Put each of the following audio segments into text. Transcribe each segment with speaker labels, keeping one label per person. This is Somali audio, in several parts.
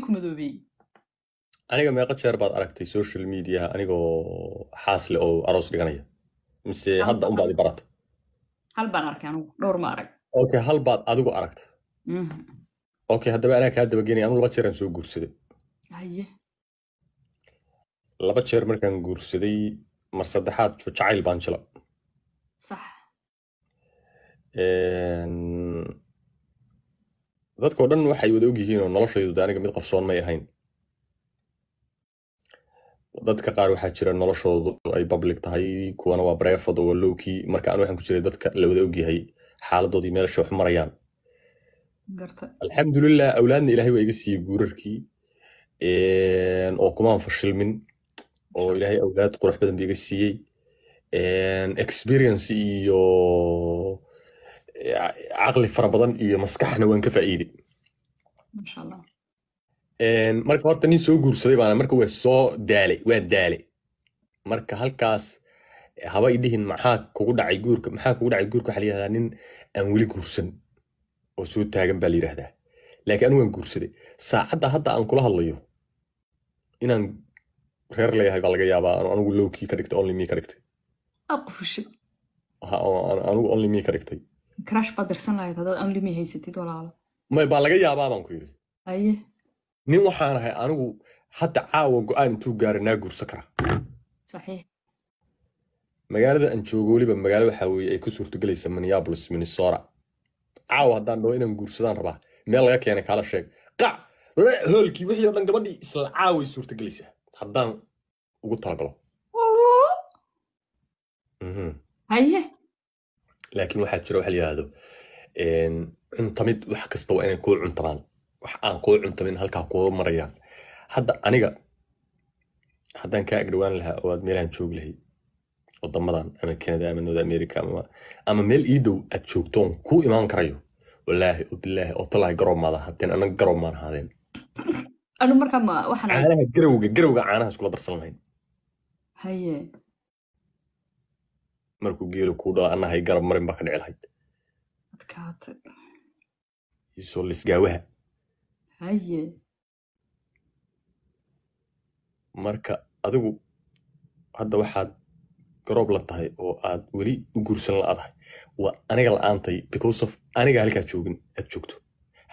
Speaker 1: kumdoobey aniga meeqa jeer baad aragtay social mediaha anigoo xaasle oo aroos dhiganaya mise hadda unbaad i barata hal baan arkay anigu dhowr ma arag okay hal baad adigu aragta okay haddaba anaa kaa dabagenaya anu laba jeeraan soo guursaday laba jeer markaan guursaday mar saddexaad jacayl baan jila dadkao dhan waxay wada ogyihiin oo noloshaydu de aniga mid qarsoon may ahayn dadka qaar waxaa jira noloshoodu ay public tahay kuwana waa brefod oo lowkii marka an waxaan ku jiray dadka la wada ogyahay xaaladoodii meelsha wax marayaan alxamdulilah awlaadna ilahay waa iga siiyey guurarkii oo kumaan fashilmin oo ilahay awlaad qurux badan ba iga siiyey experience iyo caqli fara badan iyo maskaxna waan ka faa'iiday marka horta nin soo guursaday baana marka waa soo daalay waa daalay marka halkaas haba i dhihin maxaa kugu dhacay guurka maxaa kugu dhacay guurka waxaa la yihahdaa nin aan weli guursan oo soo taagan baa la yidhahdaa laakiin anu waan guursaday saacadda hadda aan kula hadlayo inaan reer leeyahay baa laga yaabaa anu anigu lowkii ka dhigtay only me ka dhigtay ha anigu only me ka dhigtay crash baad dirsan lahayd haddaad amlimi haysatid walaalo may baa laga yaabaa baan ku yidhi aye nin waxaan ahay anigu hadda caawa go-aan intuu gaara naa guursan karaa saxiix magaalada aan joogo weliba magaalo waxaa weeye ay ku suurtogelaysa minneapolis minnesota caawa haddaan dhaho inaan guursadaan rabaa meel laga keenay kaala sheeg qac hoolkii wixii oo dhan gabadhii isla caaway suurtogelaysaa haddaan ugu talagalo haye mhm laakiin waxaa jira waxa layidhahdo cuntamid wax kasta waa inay kuu cuntamaan wax aan kuu cuntamin halkaa kuu marayaan hadda aniga haddaan kaa agdhawaan lahaa oo aad meelahan joogi lahay wadamadan ama canada ama north america ama meel ii dhow aad joogtoon kuu imaan karayo walaahi oo bilaahi oo talaahi garoob haddeen anag garoob maan ahaadeen caanaha garowga garowga caanaha iskula darsan lahayn markuu geelo kuu dhaa annahay garab marin baa ka dhicilhayd isoo lisgaawaha marka adigu hadda waxaad garoob la tahay oo aad weli u guursan la-adahay waa aniga la-aantay because of aniga halkaa joogin aad joogto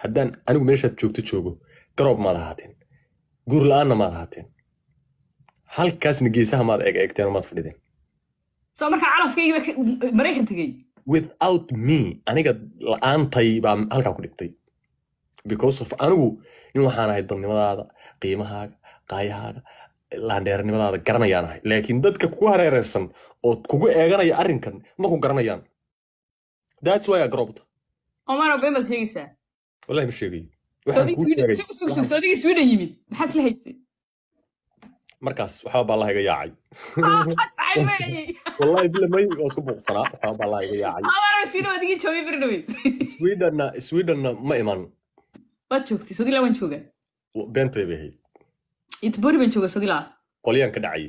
Speaker 1: haddaan anigu meeshaad joogto joogo garoob maad ahaateen guur la-aanna maad ahaateen halkaasna geesaha maad eeg eegteen oo maad fadhideen soo markaa calafkaygii maraykan tegey without me aniga la-aantay baa halkaa ku dhigtay because of anigu in waxaan ahay dalnimadaada qiimahaaga qaayahaaga laandheernimadaada garanayaan ahay laakiin dadka kugu hareereysan oo kugu eeganaya arrinkan ma ku garanayaan that's why agarobta omar abay maad sheegaysaa wallahi ma sheegay sugsugsugsoodigii suuna yimid maxaad isla haysay markaas waxba baa iga yaacay wallahi bilamay waa isku buuqsanaa waxba baa lahaga yaacay swedenna ah, swedenna ma iman waad joogtay sodilaa waan joogaa beentay bay ahayd itbori baan joogaa sodilaa ah. qolyaan ka dhacayay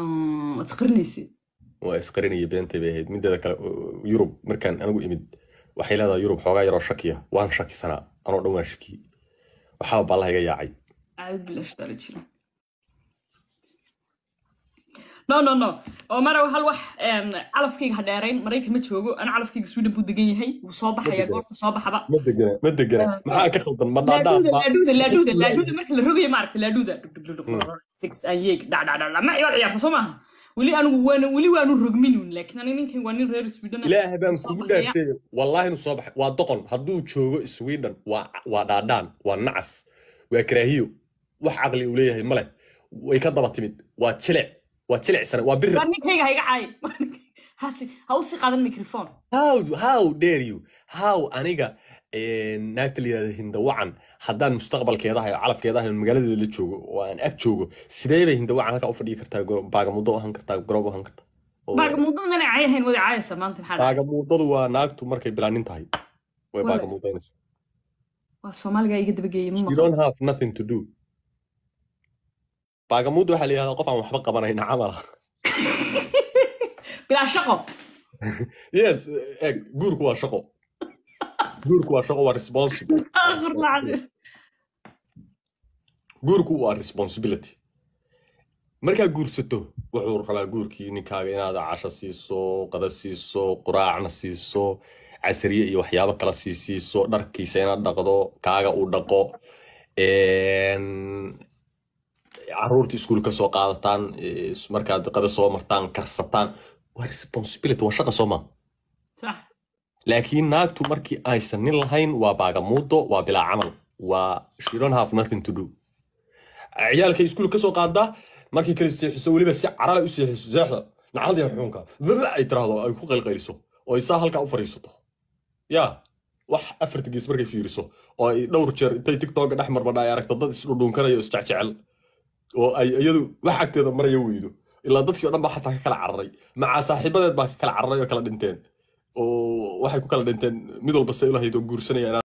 Speaker 1: mm, waad isqarinaysay waa isqarinaya beentay bay ahayd mideeda kale yurub markaan anigu imid waxay leedahay yurub xoogaa yaroo shakiya ah. waan shakisanaa anoo dhan waan shaki waxaba baa lahaga yaacay caawid bilaash jira no no no omara hal wax calafkayga ha dheerayn maraykan ma joogo an calafkayga sweden buu degan yahay wuu soo baxaya goorta soo baxaba ma degana maxaa ka khaldan madhaadhaadhuda laadhuda laadhuda marka la rogayo maaragta laadhuda yeeg dhadhadhadha ma ciyaar ciyaarta soo maaha weli anigu waan weli waanu rogminun laakiin aniga ninkan waa nin reer sweden ilaahay baan kugu dhaartay wallaahi inuu soo baxay waa doqon hadduu joogo sweden waa waa dhaadhaan waa nacas waa karaahiyo wax caqli uu leeyahay male way ka daba timid waa jilec waad jilicsan waa bir ninkayga hayga caayi ha u qaadan microphone how how dare you how aniga eh, naagtaliyada hindawacan haddaan mustaqbalkeedaha hayo calafkeeda magaaladeeda la joogo oo aan ag joogo sideebay bay hindawacan halkaa u fadhigi kartaa baagamudo ahaan kartaa garoob ahaan kartaa baagamudo waa naagtu markay bilaanin tahay way baagamudaynaysa baagamuud waxaa la yihahdaa qof aan waxba qabanayna camala bilaa shaqo yes eg eh, guurku waa shaqo guurku waa shaqo waa responsible ah, guurku waa responsibility markaa guursato wuxuu rabaa guurkii ninkaaga inaad casho siiso qada siiso quraacna siiso casriye iyo waxyaabo kala sii dharkiisa inaad dhaqdo kaaga uu dhaqo caruurta iskuul kasoo qaadataan markaad qada soo martaan karsataan waa responsibility waa shaqa sooma laakiin naagtu markii aysan nin lahayn waa baagamuudo waa bilaa camal waa she don't nothing to do ciyaalkay iskuul kasoo qaadaa markii kale seexiso weliba si carale u seexiso seexda xuunka ay tiraahdo ay ku qaylqayliso oo ay saa halkaa u fadhiisato yaa wax afartigiis markay fiiriso oo ay dhowr jeer intay tiktoka dhex marmadha ay aragto dad isdhudhuunkanaya isjecjecel oo ay iyadu wax agteeda maraya weydo ilaa dadkii o dhan baa xataa ka kala cararay macaa saaxiibadeed baa ka kala cararay oo kala dhinteen oo waxay ku kala dhinteen mid walba se ilahayd oo guursanaya